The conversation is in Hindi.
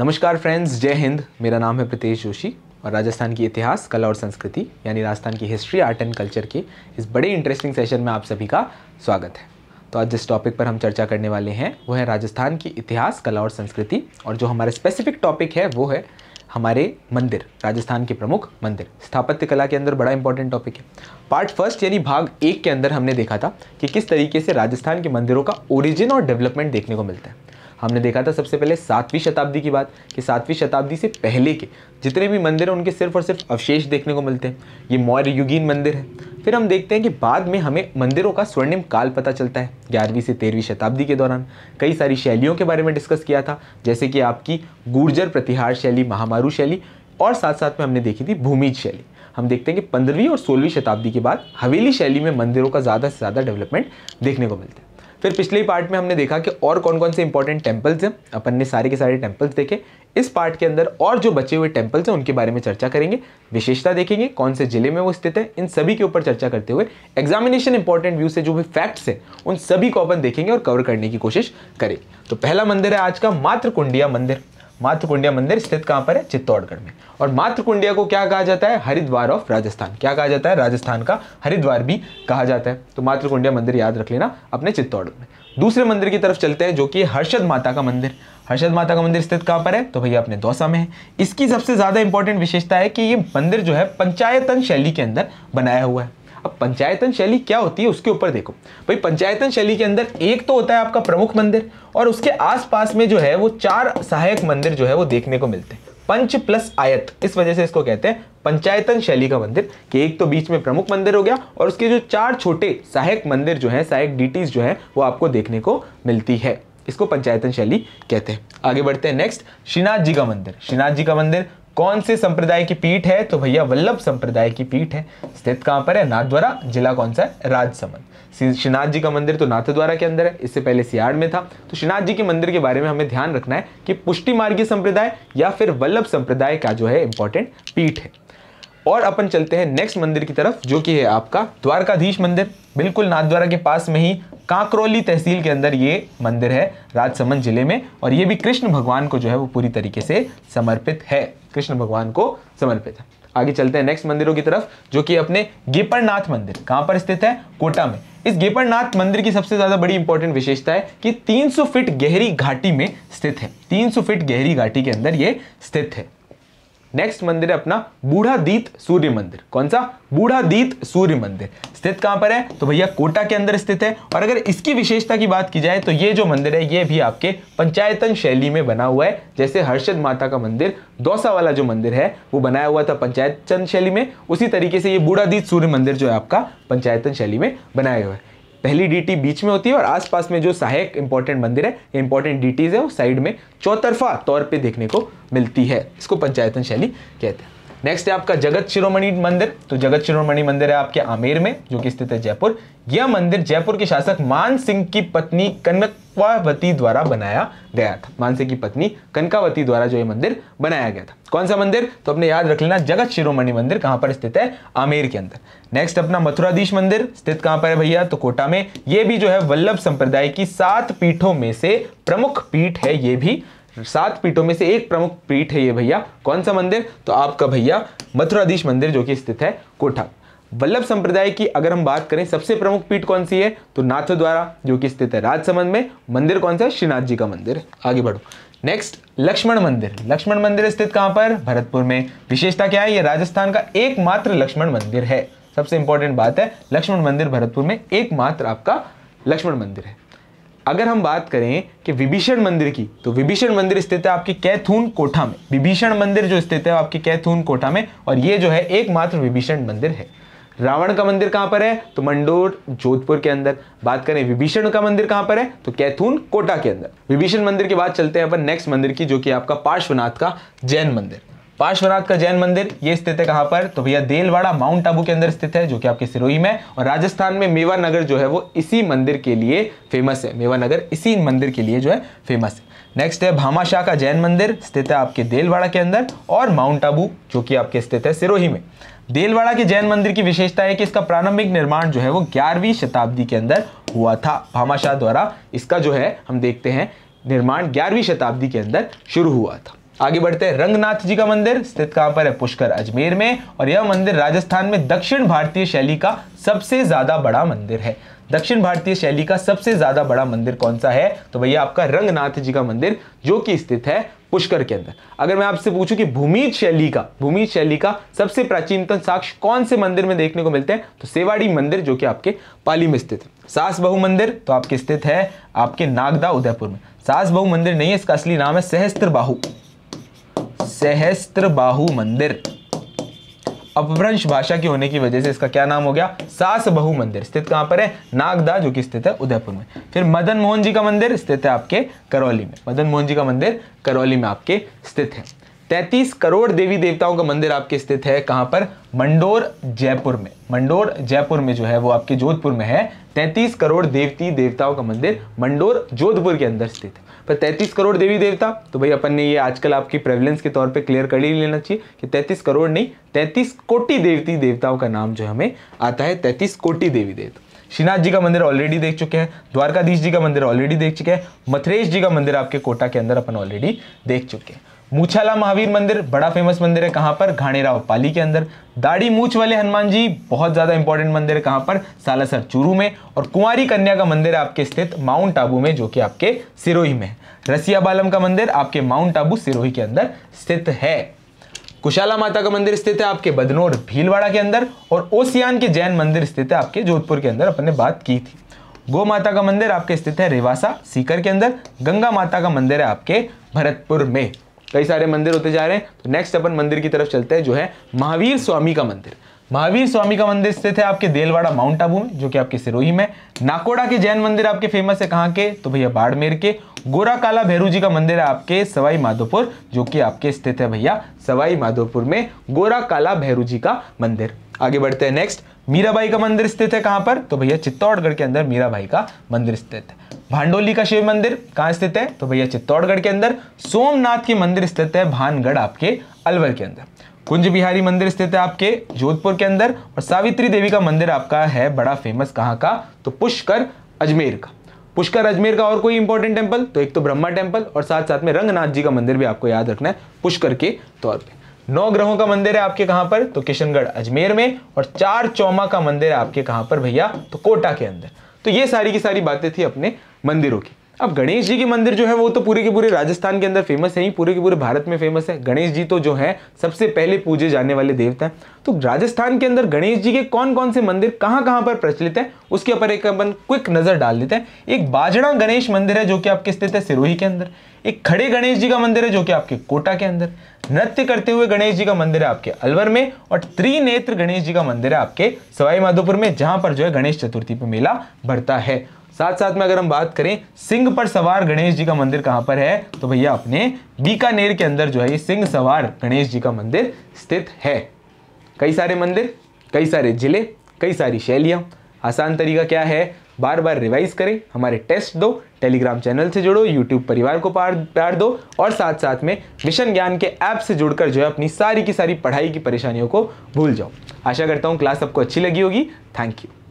नमस्कार फ्रेंड्स जय हिंद मेरा नाम है प्रतेश जोशी और राजस्थान की इतिहास कला और संस्कृति यानी राजस्थान की हिस्ट्री आर्ट एंड कल्चर के इस बड़े इंटरेस्टिंग सेशन में आप सभी का स्वागत है तो आज जिस टॉपिक पर हम चर्चा करने वाले हैं वो है राजस्थान की इतिहास कला और संस्कृति और जो हमारा स्पेसिफिक टॉपिक है वो है हमारे मंदिर राजस्थान के प्रमुख मंदिर स्थापत्य कला के अंदर बड़ा इंपॉर्टेंट टॉपिक है पार्ट फर्स्ट यानी भाग एक के अंदर हमने देखा था कि किस तरीके से राजस्थान के मंदिरों का ओरिजिन और डेवलपमेंट देखने को मिलता है हमने देखा था सबसे पहले सातवीं शताब्दी की बात कि सातवीं शताब्दी से पहले के जितने भी मंदिर हैं उनके सिर्फ और सिर्फ अवशेष देखने को मिलते हैं ये मौर्य युगीन मंदिर है फिर हम देखते हैं कि बाद में हमें मंदिरों का स्वर्णिम काल पता चलता है ग्यारहवीं से तेरहवीं शताब्दी के दौरान कई सारी शैलियों के बारे में डिस्कस किया था जैसे कि आपकी गुर्जर प्रतिहार शैली महामारू शैली और साथ साथ में हमने देखी थी भूमिज शैली हम देखते हैं कि पंद्रहवीं और सोलहवीं शताब्दी के बाद हवेली शैली में मंदिरों का ज़्यादा से ज़्यादा डेवलपमेंट देखने को मिलता है फिर पिछले पार्ट में हमने देखा कि और कौन कौन से इंपॉर्टेंट टेम्पल्स हैं अपन ने सारे के सारे टेम्पल्स देखे इस पार्ट के अंदर और जो बचे हुए टेम्पल्स हैं उनके बारे में चर्चा करेंगे विशेषता देखेंगे कौन से जिले में वो स्थित है इन सभी के ऊपर चर्चा करते हुए एग्जामिनेशन इंपॉर्टेंट व्यू से जो भी फैक्ट्स हैं उन सभी को अपन देखेंगे और कवर करने की कोशिश करेंगे तो पहला मंदिर है आज का मातृकुंडिया मंदिर मातृकुंडिया मंदिर स्थित कहाँ पर है चित्तौड़गढ़ में और मातृकुंडिया को क्या कहा जाता है हरिद्वार ऑफ राजस्थान क्या कहा जाता है राजस्थान का हरिद्वार भी कहा जाता है तो मातृकुंडिया मंदिर याद रख लेना अपने चित्तौड़गढ़ में दूसरे मंदिर की तरफ चलते हैं जो कि हर्षद माता का मंदिर हर्षद माता का मंदिर स्थित कहाँ पर है तो भैया अपने दौसा में है इसकी सबसे ज़्यादा इंपॉर्टेंट विशेषता है कि ये मंदिर जो है पंचायतन शैली के अंदर बनाया हुआ है अब पंचायतन शैली क्या होती है उसके ऊपर देखो भाई पंचायतन शैली के अंदर एक तो होता है आपका प्रमुख मंदिर और उसके आसपास में जो है वो चार सहायक मंदिर जो है वो देखने को मिलते हैं पंच प्लस आयत इस वजह से इसको कहते हैं पंचायतन शैली का मंदिर कि एक तो बीच में प्रमुख मंदिर हो गया और उसके जो चार छोटे सहायक मंदिर जो है सहायक डीटीज जो है वो आपको देखने को मिलती है इसको पंचायतन शैली कहते हैं आगे बढ़ते हैं नेक्स्ट श्रीनाथ जी का मंदिर श्रीनाथ जी का मंदिर कौन से संप्रदाय की पीठ है तो भैया वल्लभ संप्रदाय की पीठ है स्थित कहां पर है नाथद्वारा जिला कौन सा है राजसमंद श्रीनाथ जी का मंदिर तो नाथद्वारा के अंदर है इससे पहले सियाड़ में था तो श्रीनाथ जी के मंदिर के बारे में हमें ध्यान रखना है कि पुष्टि मार्गी संप्रदाय या फिर वल्लभ संप्रदाय का जो है इंपॉर्टेंट पीठ है और अपन चलते हैं नेक्स्ट मंदिर की तरफ जो कि है आपका द्वारकाधीश मंदिर बिल्कुल नाथद्वारा के पास में ही कांकरोली तहसील के अंदर ये मंदिर है राजसमंद जिले में और ये भी कृष्ण भगवान को जो है वो पूरी तरीके से समर्पित है कृष्ण भगवान को समर्पित है आगे चलते हैं नेक्स्ट मंदिरों की तरफ जो कि अपने गेपरनाथ मंदिर कहाँ पर स्थित है कोटा में इस गेपरनाथ मंदिर की सबसे ज़्यादा बड़ी इंपॉर्टेंट विशेषता है कि 300 फीट गहरी घाटी में स्थित है 300 फीट गहरी घाटी के अंदर ये स्थित है नेक्स्ट मंदिर है अपना बूढ़ादीत सूर्य मंदिर कौन सा बूढ़ादीत सूर्य मंदिर स्थित कहां पर है तो भैया कोटा के अंदर स्थित है और अगर इसकी विशेषता की बात की जाए तो ये जो मंदिर है ये भी आपके पंचायतन शैली में बना हुआ है जैसे हर्षद माता का मंदिर दौसा वाला जो मंदिर है वो बनाया हुआ था पंचायतन शैली में उसी तरीके से ये बूढ़ादीत सूर्य मंदिर जो है आपका पंचायतन शैली में बनाया हुआ है पहली डीटी बीच में होती है और आसपास में जो सहायक इंपॉर्टेंट मंदिर है इंपॉर्टेंट डीटीज है वो साइड में चौतरफा तौर पर देखने को मिलती है इसको पंचायतन शैली कहते हैं नेक्स्ट है आपका जगत शिरोमणि मंदिर तो जगत शिरोमणि मंदिर है आपके आमेर में जो कि स्थित है जयपुर यह मंदिर जयपुर के शासक मान सिंह की पत्नी कनकावती द्वारा बनाया गया था मान सिंह की पत्नी कनकावती द्वारा जो ये मंदिर बनाया गया था कौन सा मंदिर तो अपने याद रख लेना जगत शिरोमणि मंदिर कहां पर स्थित है आमेर के अंदर नेक्स्ट अपना मथुराधीश मंदिर स्थित कहां पर है भैया तो कोटा में ये भी जो है वल्लभ संप्रदाय की सात पीठों में से प्रमुख पीठ है ये भी सात पीठों में से एक प्रमुख पीठ है ये भैया कौन सा मंदिर तो आपका भैया मथुराधीश मंदिर जो कि स्थित है कोठा वल्लभ संप्रदाय की अगर हम बात करें सबसे प्रमुख पीठ कौन सी है तो नाथ द्वारा जो कि स्थित है राजसमंद में मंदिर कौन सा है श्रीनाथ जी का मंदिर आगे बढ़ो नेक्स्ट लक्ष्मण मंदिर लक्ष्मण मंदिर स्थित कहां पर भरतपुर में विशेषता क्या है यह राजस्थान का एकमात्र लक्ष्मण मंदिर है सबसे इंपॉर्टेंट बात है लक्ष्मण मंदिर भरतपुर में एकमात्र आपका लक्ष्मण मंदिर है अगर हम बात करें कि विभीषण मंदिर की तो विभीषण मंदिर स्थित है आपकी कैथून कोठा में विभीषण मंदिर जो स्थित है आपकी कैथून कोठा में और ये जो है एकमात्र विभीषण मंदिर है रावण का मंदिर कहां पर है तो मंडोर जोधपुर के अंदर बात करें विभीषण का मंदिर कहां पर है तो कैथून कोटा के अंदर विभीषण मंदिर के बाद चलते हैं अपन नेक्स्ट मंदिर की जो कि आपका पार्श्वनाथ का जैन मंदिर पार्श्वनाथ का जैन मंदिर ये स्थित है कहां पर तो भैया देलवाड़ा माउंट आबू के अंदर स्थित है जो कि आपके सिरोही में और राजस्थान में मेवा नगर जो है वो इसी मंदिर के लिए फेमस है मेवा नगर इसी मंदिर के लिए जो है फेमस है नेक्स्ट है भामाशाह का जैन मंदिर स्थित है आपके देलवाड़ा के अंदर और माउंट आबू जो कि आपके स्थित है सिरोही में देलवाड़ा के जैन मंदिर की विशेषता है कि इसका प्रारंभिक निर्माण जो है वो ग्यारहवीं शताब्दी के अंदर हुआ था भामाशाह द्वारा इसका जो है हम देखते हैं निर्माण ग्यारहवीं शताब्दी के अंदर शुरू हुआ था आगे बढ़ते हैं रंगनाथ जी का मंदिर स्थित कहां पर है पुष्कर अजमेर में और यह मंदिर राजस्थान में दक्षिण भारतीय शैली का सबसे ज्यादा बड़ा मंदिर है दक्षिण भारतीय शैली का सबसे ज्यादा बड़ा मंदिर कौन सा है तो भैया आपका रंगनाथ जी का मंदिर जो कि स्थित है पुष्कर के अंदर अगर मैं आपसे पूछूं कि भूमि शैली का भूमि शैली का सबसे प्राचीनतम साक्ष कौन से मंदिर में देखने को मिलते हैं तो सेवाड़ी मंदिर जो कि आपके पाली में स्थित है सास बहु मंदिर तो आपके स्थित है आपके नागदा उदयपुर में सास बहु मंदिर नहीं है इसका असली नाम है सहस्त्र बाहू सहस्त्र बाहु मंदिर अपभ्रंश भाषा के होने की वजह से इसका क्या नाम हो गया सास बहु मंदिर स्थित कहाँ पर है नागदा जो कि स्थित है उदयपुर में फिर मदन मोहन जी का मंदिर स्थित है आपके करौली में मदन मोहन जी का मंदिर करौली में आपके स्थित है तैतीस करोड़ देवी देवताओं का मंदिर आपके स्थित है कहां पर मंडोर जयपुर में मंडोर जयपुर में जो है वो आपके जोधपुर में है तैतीस करोड़ देवती देवताओं का मंदिर मंडोर जोधपुर के अंदर स्थित है पर तैतीस करोड़ देवी देवता तो भाई अपन ने ये आजकल आपकी प्रेवलेंस के तौर पे क्लियर कर ही लेना चाहिए कि तैतीस करोड़ नहीं तैतीस कोटि देवती देवताओं का नाम जो हमें आता है तैतीस कोटि देवी देवता श्रीनाथ जी का मंदिर ऑलरेडी देख चुके हैं द्वारकाधीश जी का मंदिर ऑलरेडी देख चुके हैं मथुरेश जी का मंदिर आपके कोटा के अंदर अपन ऑलरेडी देख चुके हैं मूछाला महावीर मंदिर बड़ा फेमस मंदिर है कहाँ पर घाणेराव पाली के अंदर दाढ़ी मूछ वाले हनुमान जी बहुत ज़्यादा इंपॉर्टेंट मंदिर है कहाँ पर सालासर चूरू में और कुंवारी कन्या का मंदिर है आपके स्थित माउंट आबू में जो कि आपके सिरोही में रसिया बालम का मंदिर आपके माउंट आबू सिरोही के अंदर स्थित है कुशाला माता का मंदिर स्थित है आपके बदनौर भीलवाड़ा के अंदर और ओसियान के जैन मंदिर स्थित है आपके जोधपुर के अंदर अपने बात की थी गो माता का मंदिर आपके स्थित है रेवासा सीकर के अंदर गंगा माता का मंदिर है आपके भरतपुर में कई सारे मंदिर होते जा रहे हैं तो नेक्स्ट अपन मंदिर की तरफ चलते हैं जो है महावीर स्वामी का मंदिर महावीर स्वामी का मंदिर स्थित है आपके देलवाड़ा माउंट आबू में जो कि आपके सिरोही में नाकोड़ा के जैन मंदिर आपके फेमस है कहाँ के तो भैया बाड़मेर के गोरा काला भैरू जी का मंदिर है आपके सवाई माधोपुर जो कि आपके स्थित है भैया सवाई माधोपुर में गोरा काला भैरू जी का मंदिर आगे बढ़ते हैं नेक्स्ट मीराबाई का मंदिर स्थित है कहाँ पर तो भैया चित्तौड़गढ़ के अंदर मीराबाई का मंदिर स्थित है भांडोली का शिव मंदिर कहाँ स्थित है तो भैया चित्तौड़गढ़ के अंदर सोमनाथ के मंदिर स्थित है भानगढ़ आपके अलवर के अंदर कुंज बिहारी मंदिर स्थित है आपके जोधपुर के अंदर और सावित्री देवी का मंदिर आपका है बड़ा फेमस कहाँ का तो पुष्कर अजमेर का पुष्कर अजमेर का और कोई इंपॉर्टेंट टेम्पल तो एक तो ब्रह्मा टेम्पल और साथ साथ में रंगनाथ जी का मंदिर भी आपको याद रखना है पुष्कर के तौर पे नौ ग्रहों का मंदिर है आपके कहाँ पर तो किशनगढ़ अजमेर में और चार चौमा का मंदिर है आपके कहाँ पर भैया तो कोटा के अंदर तो ये सारी की सारी बातें थी अपने मंदिरों की अब गणेश जी के मंदिर जो है वो तो पूरे के पूरे राजस्थान के अंदर फेमस है ही पूरे के पूरे भारत में फेमस है गणेश जी तो जो है सबसे पहले पूजे जाने वाले देवता हैं तो राजस्थान के अंदर गणेश जी के कौन कौन से मंदिर कहाँ कहाँ पर प्रचलित हैं उसके ऊपर एक अपन क्विक नज़र डाल देते हैं एक बाजड़ा गणेश मंदिर है जो कि आपके स्थित है सिरोही के अंदर एक खड़े गणेश जी का मंदिर है जो कि आपके कोटा के अंदर नृत्य करते हुए गणेश जी का मंदिर है आपके अलवर में और त्रिनेत्र गणेश जी का मंदिर है आपके सवाई माधोपुर में जहां पर जो है गणेश चतुर्थी पर मेला भरता है साथ साथ में अगर हम बात करें सिंह पर सवार गणेश जी का मंदिर कहाँ पर है तो भैया अपने बीकानेर के अंदर जो है ये सिंह सवार गणेश जी का मंदिर स्थित है कई सारे मंदिर कई सारे जिले कई सारी शैलियाँ आसान तरीका क्या है बार बार रिवाइज करें हमारे टेस्ट दो टेलीग्राम चैनल से जुड़ो यूट्यूब परिवार को प्यार प्यार दो और साथ साथ में मिशन ज्ञान के ऐप से जुड़कर जो है अपनी सारी की सारी पढ़ाई की परेशानियों को भूल जाओ आशा करता हूँ क्लास आपको अच्छी लगी होगी थैंक यू